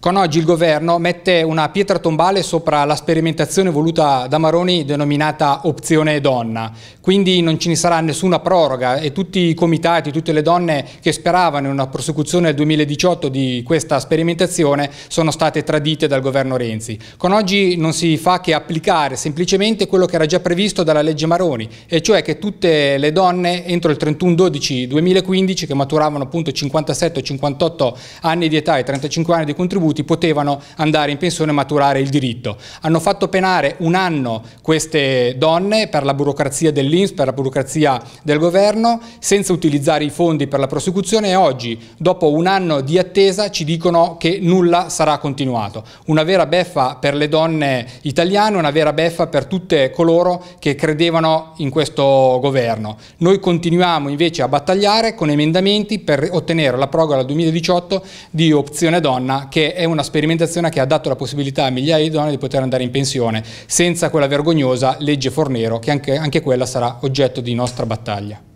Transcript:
Con oggi il governo mette una pietra tombale sopra la sperimentazione voluta da Maroni denominata opzione donna, quindi non ce ne sarà nessuna proroga e tutti i comitati, tutte le donne che speravano in una prosecuzione nel 2018 di questa sperimentazione sono state tradite dal governo Renzi. Con oggi non si fa che applicare semplicemente quello che era già previsto dalla legge Maroni, e cioè che tutte le donne entro il 31-12-2015 che maturavano appunto 57 58 anni di età e 35 anni di contributo detenuti potevano andare in pensione e maturare il diritto. Hanno fatto penare un anno queste donne per la burocrazia dell'Inps, per la burocrazia del governo, senza utilizzare i fondi per la prosecuzione e oggi, dopo un anno di attesa, ci dicono che nulla sarà continuato. Una vera beffa per le donne italiane, una vera beffa per tutte coloro che credevano in questo governo. Noi continuiamo invece a battagliare con emendamenti per ottenere la proroga al 2018 di Opzione Donna che è è una sperimentazione che ha dato la possibilità a migliaia di donne di poter andare in pensione senza quella vergognosa legge Fornero che anche, anche quella sarà oggetto di nostra battaglia.